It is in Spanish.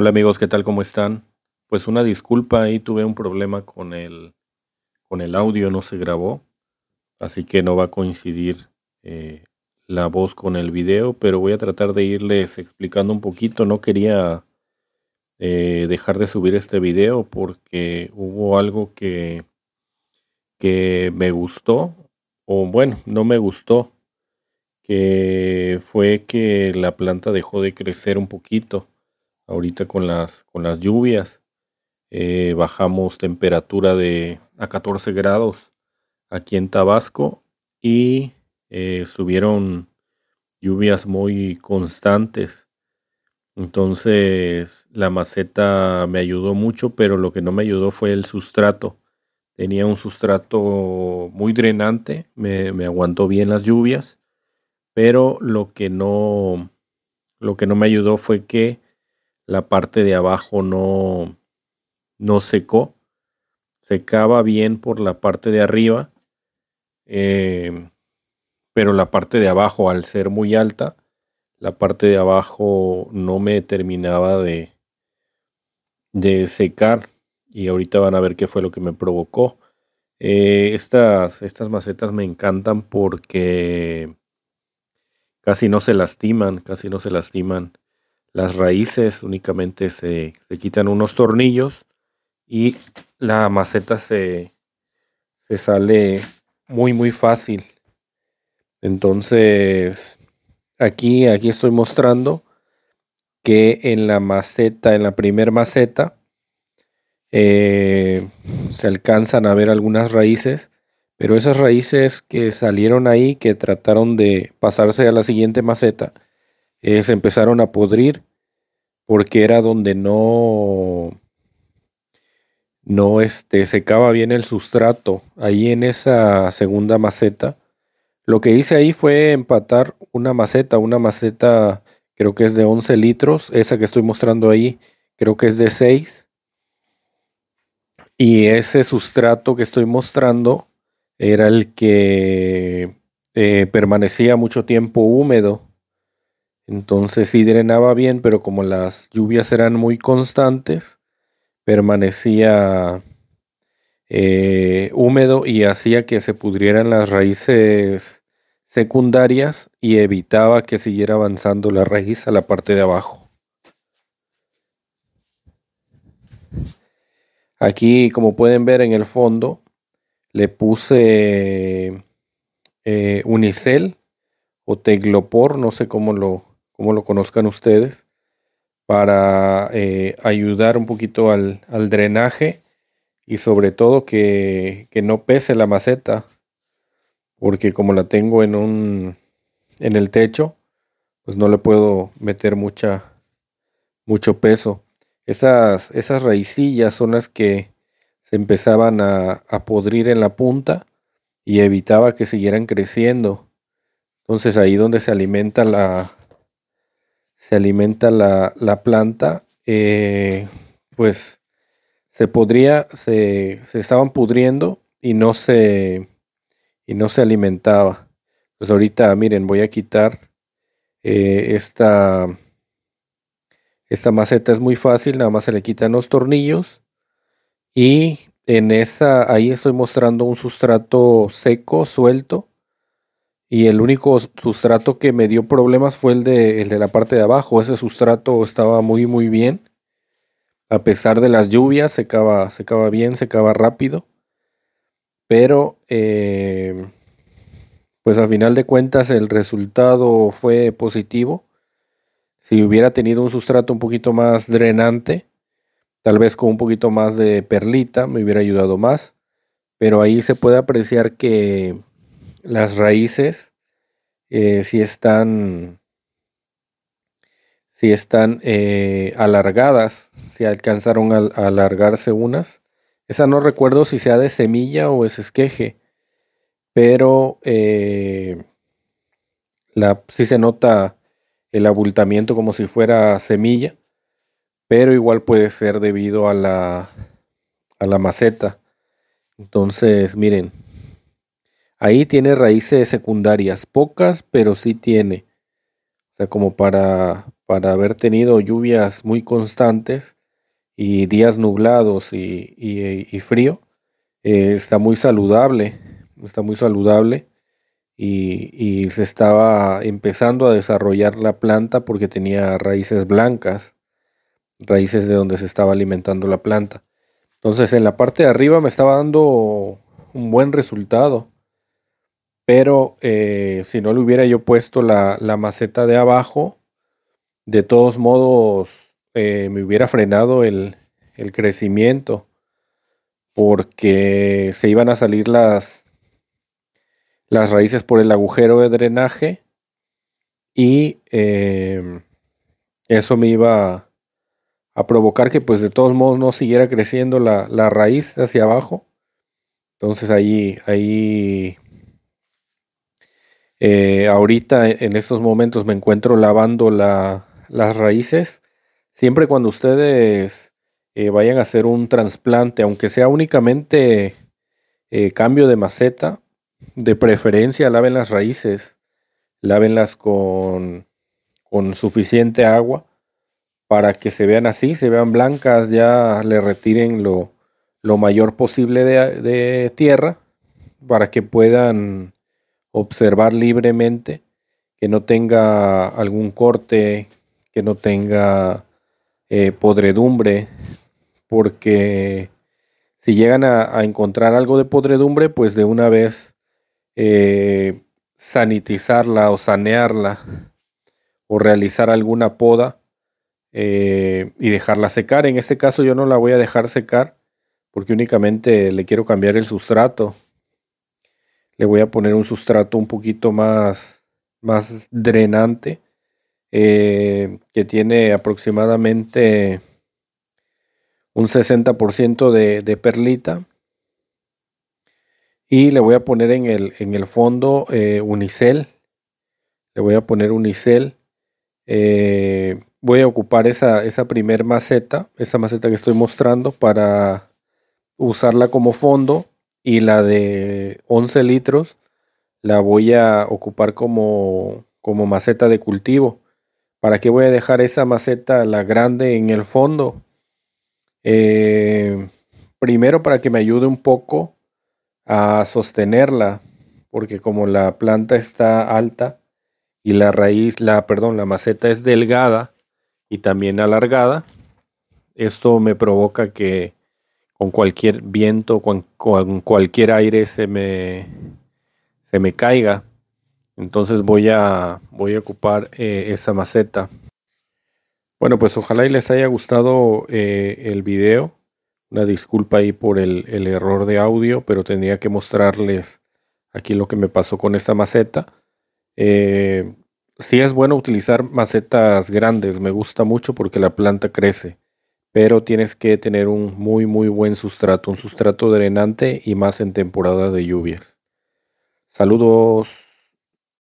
Hola amigos, ¿qué tal? ¿Cómo están? Pues una disculpa, ahí tuve un problema con el, con el audio, no se grabó, así que no va a coincidir eh, la voz con el video, pero voy a tratar de irles explicando un poquito. No quería eh, dejar de subir este video porque hubo algo que, que me gustó, o bueno, no me gustó, que fue que la planta dejó de crecer un poquito ahorita con las, con las lluvias. Eh, bajamos temperatura de a 14 grados aquí en Tabasco y eh, subieron lluvias muy constantes. Entonces la maceta me ayudó mucho, pero lo que no me ayudó fue el sustrato. Tenía un sustrato muy drenante, me, me aguantó bien las lluvias, pero lo que no, lo que no me ayudó fue que la parte de abajo no, no secó. Secaba bien por la parte de arriba, eh, pero la parte de abajo, al ser muy alta, la parte de abajo no me terminaba de, de secar. Y ahorita van a ver qué fue lo que me provocó. Eh, estas, estas macetas me encantan porque casi no se lastiman, casi no se lastiman las raíces únicamente se, quitan unos tornillos y la maceta se, sale muy muy fácil. Entonces, aquí, aquí estoy mostrando que en la maceta, en la primer maceta, eh, se alcanzan a ver algunas raíces, pero esas raíces que salieron ahí, que trataron de pasarse a la siguiente maceta, se empezaron a podrir porque era donde no, no este, secaba bien el sustrato, ahí en esa segunda maceta. Lo que hice ahí fue empatar una maceta, una maceta creo que es de 11 litros, esa que estoy mostrando ahí creo que es de 6. Y ese sustrato que estoy mostrando era el que eh, permanecía mucho tiempo húmedo. Entonces sí drenaba bien, pero como las lluvias eran muy constantes, permanecía eh, húmedo y hacía que se pudrieran las raíces secundarias y evitaba que siguiera avanzando la raíz a la parte de abajo. Aquí, como pueden ver en el fondo, le puse eh, unicel o teglopor, no sé cómo lo, como lo conozcan ustedes, para eh, ayudar un poquito al, drenaje y sobre todo que, no pese la maceta, porque como la tengo en, un, en el techo, pues no le puedo meter mucha, mucho peso. Esas, esas raicillas son las que se empezaban a, a podrir en la punta y evitaba que siguieran creciendo. Entonces ahí donde se alimenta la, se alimenta la, planta, eh, pues se podría, se, estaban pudriendo y no se, y no se alimentaba. Pues ahorita, miren, voy a quitar eh, esta, esta maceta, es muy fácil, nada más se le quitan los tornillos y en esa, ahí estoy mostrando un sustrato seco, suelto, y el único sustrato que me dio problemas fue el de, la parte de abajo. Ese sustrato estaba muy, muy bien. A pesar de las lluvias, secaba, secaba bien, secaba rápido. Pero, eh, pues a final de cuentas, el resultado fue positivo. Si hubiera tenido un sustrato un poquito más drenante, tal vez con un poquito más de perlita, me hubiera ayudado más. Pero ahí se puede apreciar que las raíces eh, si están, si están eh, alargadas, si alcanzaron a, alargarse unas. Esa no recuerdo si sea de semilla o es esqueje, pero eh, la, sí se nota el abultamiento como si fuera semilla, pero igual puede ser debido a la, a la maceta. Entonces, miren, Ahí tiene raíces secundarias, pocas, pero sí tiene. O sea, como para, para haber tenido lluvias muy constantes y días nublados y, frío, eh, está muy saludable, está muy saludable y, y se estaba empezando a desarrollar la planta porque tenía raíces blancas, raíces de donde se estaba alimentando la planta. Entonces en la parte de arriba me estaba dando un buen resultado pero eh, si no le hubiera yo puesto la, maceta de abajo, de todos modos eh, me hubiera frenado el, crecimiento porque se iban a salir las, las raíces por el agujero de drenaje y em, eso me iba a provocar que pues de todos modos no siguiera creciendo la, raíz hacia abajo. Entonces ahí, ahí eh, ahorita e, en estos momentos me encuentro lavando las raíces. Siempre cuando ustedes eh, vayan a hacer un trasplante, aunque sea únicamente eh, cambio de maceta, de preferencia laven las raíces, lávenlas con, suficiente agua para que se vean así, se vean blancas, ya le retiren lo, mayor posible de tierra para que puedan observar libremente, que no tenga algún corte, que no tenga eh, podredumbre, porque si llegan a, encontrar algo de podredumbre, pues de una vez eh, sanitizarla o sanearla o realizar alguna poda eh, y dejarla secar. En este caso yo no la voy a dejar secar porque únicamente le quiero cambiar el sustrato le voy a poner un sustrato un poquito más, más drenante, eh, que tiene aproximadamente un 60% de, perlita. Y le voy a poner en el, en el fondo eh, unicel. Le voy a poner unicel. Eh, voy a ocupar esa, esa primer maceta, esa maceta que estoy mostrando para usarla como fondo y la de 11 litros la voy a ocupar como, como maceta de cultivo. ¿Para qué voy a dejar esa maceta, la grande, en el fondo? Eh, primero para que me ayude un poco a sostenerla, porque como la planta está alta y la raíz, la, perdón, la maceta es delgada y también alargada, esto me provoca que con cualquier viento, con, cualquier aire se me, se me caiga. Entonces voy a, voy a ocupar eh, esa maceta. Bueno, pues ojalá y les haya gustado eh, el video. Una disculpa ahí por el, error de audio, pero tenía que mostrarles aquí lo que me pasó con esta maceta. Si eh, sí es bueno utilizar macetas grandes, me gusta mucho porque la planta crece pero tienes que tener un muy muy buen sustrato, un sustrato drenante y más en temporada de lluvias. Saludos.